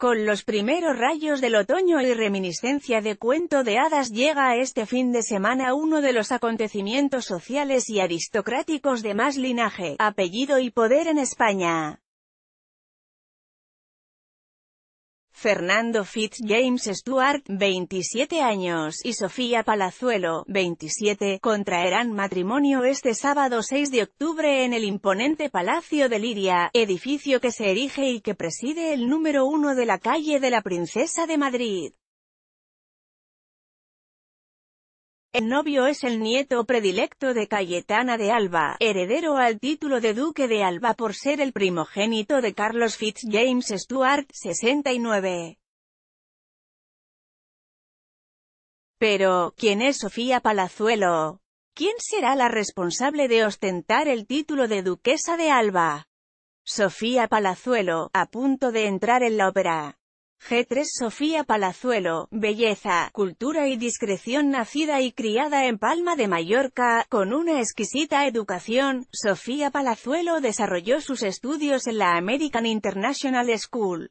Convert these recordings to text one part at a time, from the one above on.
Con los primeros rayos del otoño y reminiscencia de cuento de hadas llega a este fin de semana uno de los acontecimientos sociales y aristocráticos de más linaje, apellido y poder en España. Fernando Fitz James Stuart, 27 años, y Sofía Palazuelo, 27, contraerán matrimonio este sábado 6 de octubre en el imponente Palacio de Liria, edificio que se erige y que preside el número uno de la calle de la Princesa de Madrid. El novio es el nieto predilecto de Cayetana de Alba, heredero al título de Duque de Alba por ser el primogénito de Carlos Fitzjames Stuart, 69. Pero, ¿quién es Sofía Palazuelo? ¿Quién será la responsable de ostentar el título de Duquesa de Alba? Sofía Palazuelo, a punto de entrar en la ópera. G3 Sofía Palazuelo, belleza, cultura y discreción nacida y criada en Palma de Mallorca, con una exquisita educación, Sofía Palazuelo desarrolló sus estudios en la American International School.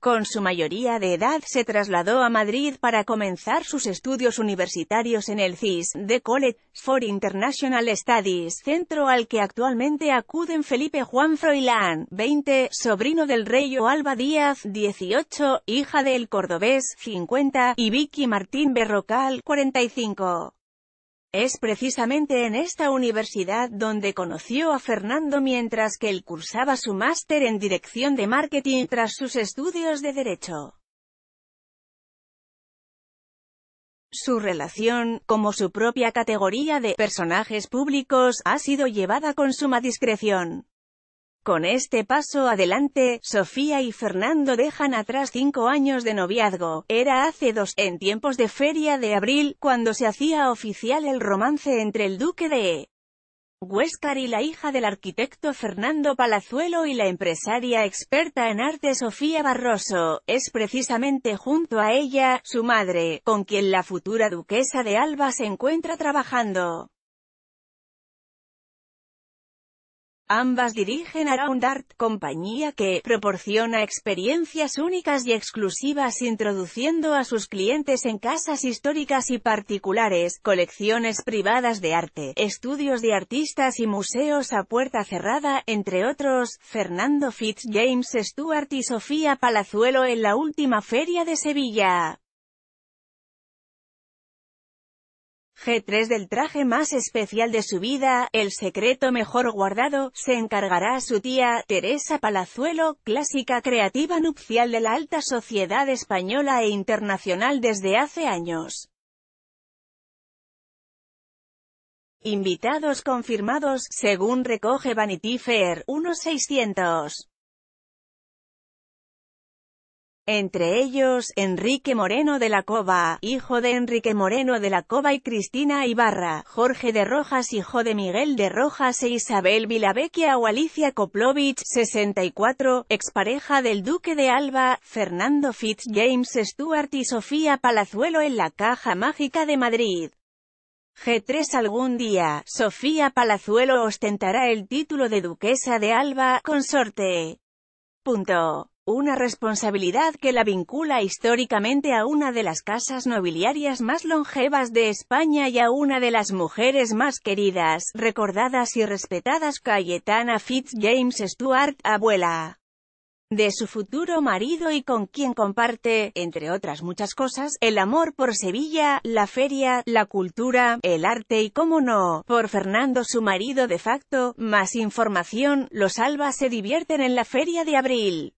Con su mayoría de edad se trasladó a Madrid para comenzar sus estudios universitarios en el CIS, The College for International Studies, centro al que actualmente acuden Felipe Juan Froilán, 20, sobrino del rey Alba Díaz, 18, hija del cordobés, 50, y Vicky Martín Berrocal, 45. Es precisamente en esta universidad donde conoció a Fernando mientras que él cursaba su máster en dirección de marketing tras sus estudios de derecho. Su relación, como su propia categoría de personajes públicos, ha sido llevada con suma discreción. Con este paso adelante, Sofía y Fernando dejan atrás cinco años de noviazgo, era hace dos, en tiempos de feria de abril, cuando se hacía oficial el romance entre el duque de Huescar y la hija del arquitecto Fernando Palazuelo y la empresaria experta en arte Sofía Barroso, es precisamente junto a ella, su madre, con quien la futura duquesa de Alba se encuentra trabajando. Ambas dirigen Around Art, compañía que proporciona experiencias únicas y exclusivas introduciendo a sus clientes en casas históricas y particulares, colecciones privadas de arte, estudios de artistas y museos a puerta cerrada, entre otros, Fernando Fitz, James Stewart y Sofía Palazuelo en la última feria de Sevilla. G3 del traje más especial de su vida, el secreto mejor guardado, se encargará a su tía, Teresa Palazuelo, clásica creativa nupcial de la alta sociedad española e internacional desde hace años. Invitados confirmados, según recoge Vanity Fair, unos 600 entre ellos Enrique Moreno de la Cova, hijo de Enrique Moreno de la Cova y Cristina Ibarra, Jorge de Rojas hijo de Miguel de Rojas e Isabel Vilavecchia o Alicia Koplovich, 64, expareja del Duque de Alba, Fernando Fitz James Stuart y Sofía Palazuelo en la Caja Mágica de Madrid. G3 Algún día, Sofía Palazuelo ostentará el título de Duquesa de Alba, consorte. Punto una responsabilidad que la vincula históricamente a una de las casas nobiliarias más longevas de España y a una de las mujeres más queridas, recordadas y respetadas Cayetana Fitz James Stuart, abuela de su futuro marido y con quien comparte, entre otras muchas cosas, el amor por Sevilla, la feria, la cultura, el arte y cómo no, por Fernando su marido de facto, más información, los Alba se divierten en la feria de abril.